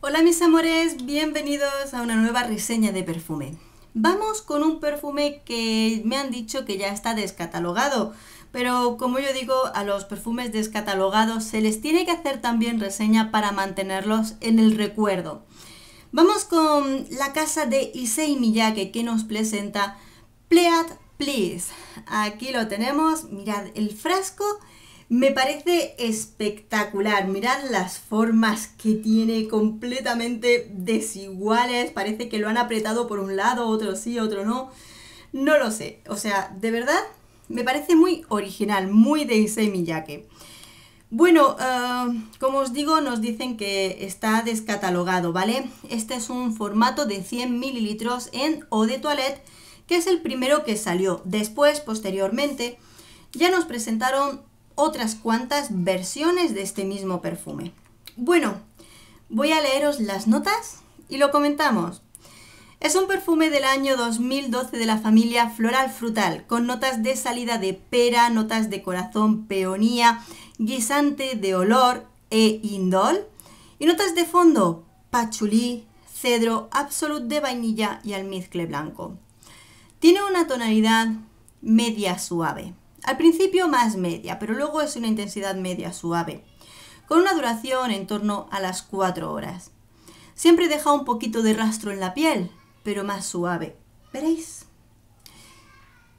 Hola mis amores, bienvenidos a una nueva reseña de perfume. Vamos con un perfume que me han dicho que ya está descatalogado, pero como yo digo, a los perfumes descatalogados se les tiene que hacer también reseña para mantenerlos en el recuerdo. Vamos con la casa de Issei Miyake que nos presenta Plead Please. Aquí lo tenemos, mirad el frasco me parece espectacular, mirad las formas que tiene completamente desiguales, parece que lo han apretado por un lado, otro sí, otro no, no lo sé, o sea, de verdad me parece muy original, muy de semi que Bueno, eh, como os digo, nos dicen que está descatalogado, ¿vale? Este es un formato de 100 mililitros en eau de toilette, que es el primero que salió. Después, posteriormente, ya nos presentaron otras cuantas versiones de este mismo perfume. Bueno, voy a leeros las notas y lo comentamos. Es un perfume del año 2012 de la familia floral frutal, con notas de salida de pera, notas de corazón, peonía, guisante de olor e indol, y notas de fondo, pachulí, cedro, absolut de vainilla y almizcle blanco. Tiene una tonalidad media suave. Al principio más media, pero luego es una intensidad media suave, con una duración en torno a las 4 horas. Siempre deja un poquito de rastro en la piel, pero más suave. Veréis.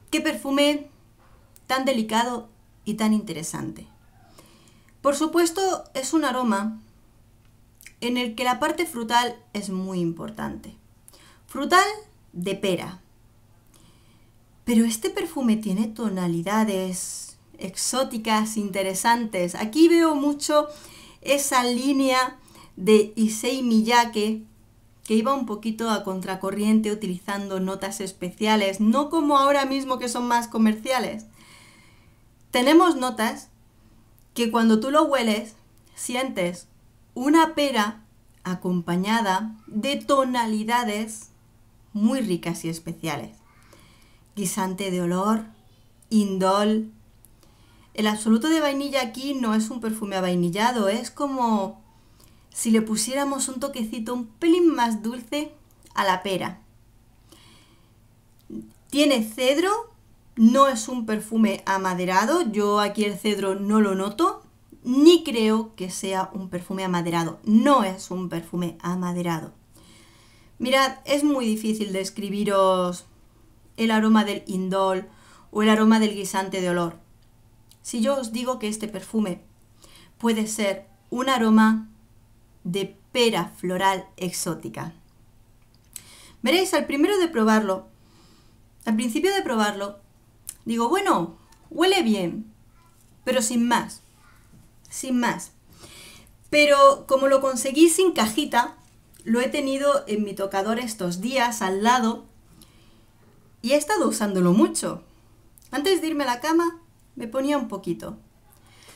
Qué perfume tan delicado y tan interesante. Por supuesto, es un aroma en el que la parte frutal es muy importante. Frutal de pera, pero este perfume tiene tonalidades exóticas, interesantes. Aquí veo mucho esa línea de Issei Miyake que iba un poquito a contracorriente utilizando notas especiales, no como ahora mismo que son más comerciales. Tenemos notas que cuando tú lo hueles sientes una pera acompañada de tonalidades muy ricas y especiales guisante de olor, indol. El absoluto de vainilla aquí no es un perfume avainillado, es como si le pusiéramos un toquecito un pelín más dulce a la pera. Tiene cedro, no es un perfume amaderado, yo aquí el cedro no lo noto, ni creo que sea un perfume amaderado, no es un perfume amaderado. Mirad, es muy difícil describiros el aroma del indol o el aroma del guisante de olor. Si yo os digo que este perfume puede ser un aroma de pera floral exótica. Veréis, al primero de probarlo, al principio de probarlo, digo, bueno, huele bien, pero sin más, sin más. Pero como lo conseguí sin cajita, lo he tenido en mi tocador estos días al lado y he estado usándolo mucho. Antes de irme a la cama, me ponía un poquito.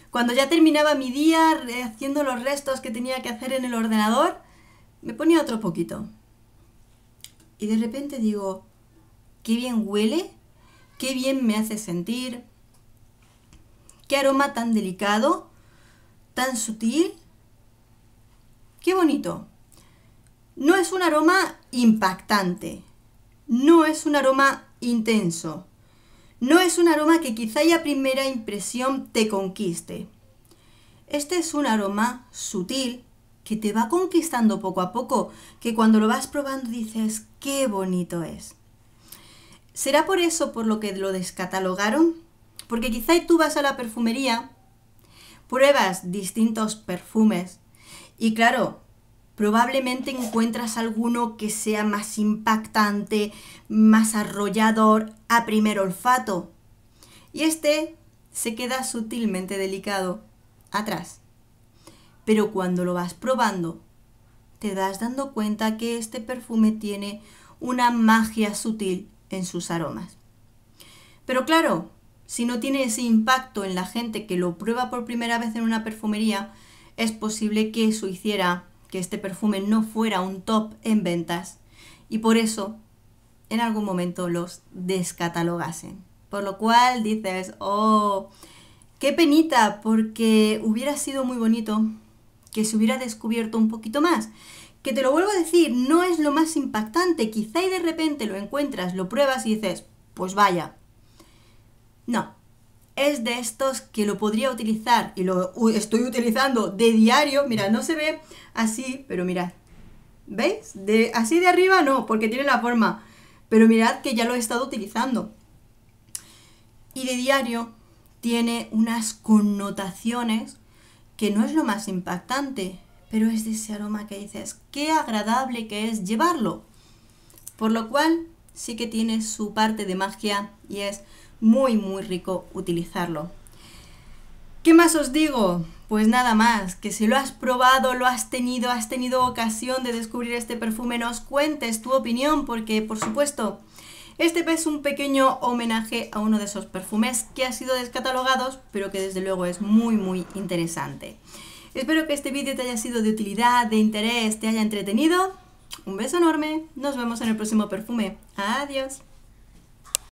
Cuando ya terminaba mi día haciendo los restos que tenía que hacer en el ordenador, me ponía otro poquito. Y de repente digo, qué bien huele, qué bien me hace sentir, qué aroma tan delicado, tan sutil, qué bonito. No es un aroma impactante, no es un aroma intenso. No es un aroma que quizá ya a primera impresión te conquiste. Este es un aroma sutil que te va conquistando poco a poco, que cuando lo vas probando dices, qué bonito es. ¿Será por eso por lo que lo descatalogaron? Porque quizá tú vas a la perfumería, pruebas distintos perfumes y claro, probablemente encuentras alguno que sea más impactante, más arrollador a primer olfato. Y este se queda sutilmente delicado atrás. Pero cuando lo vas probando, te das dando cuenta que este perfume tiene una magia sutil en sus aromas. Pero claro, si no tiene ese impacto en la gente que lo prueba por primera vez en una perfumería, es posible que eso hiciera que este perfume no fuera un top en ventas y por eso en algún momento los descatalogasen. Por lo cual dices, oh, qué penita, porque hubiera sido muy bonito que se hubiera descubierto un poquito más. Que te lo vuelvo a decir, no es lo más impactante, quizá y de repente lo encuentras, lo pruebas y dices, pues vaya. No, es de estos que lo podría utilizar y lo estoy utilizando de diario. Mira, no se ve así, pero mirad. ¿Veis? De, así de arriba no, porque tiene la forma. Pero mirad que ya lo he estado utilizando. Y de diario tiene unas connotaciones que no es lo más impactante, pero es de ese aroma que dices, qué agradable que es llevarlo. Por lo cual sí que tiene su parte de magia y es muy, muy rico utilizarlo. ¿Qué más os digo? Pues nada más, que si lo has probado, lo has tenido, has tenido ocasión de descubrir este perfume, nos cuentes tu opinión, porque por supuesto, este es un pequeño homenaje a uno de esos perfumes que ha sido descatalogados, pero que desde luego es muy, muy interesante. Espero que este vídeo te haya sido de utilidad, de interés, te haya entretenido. Un beso enorme, nos vemos en el próximo perfume. Adiós.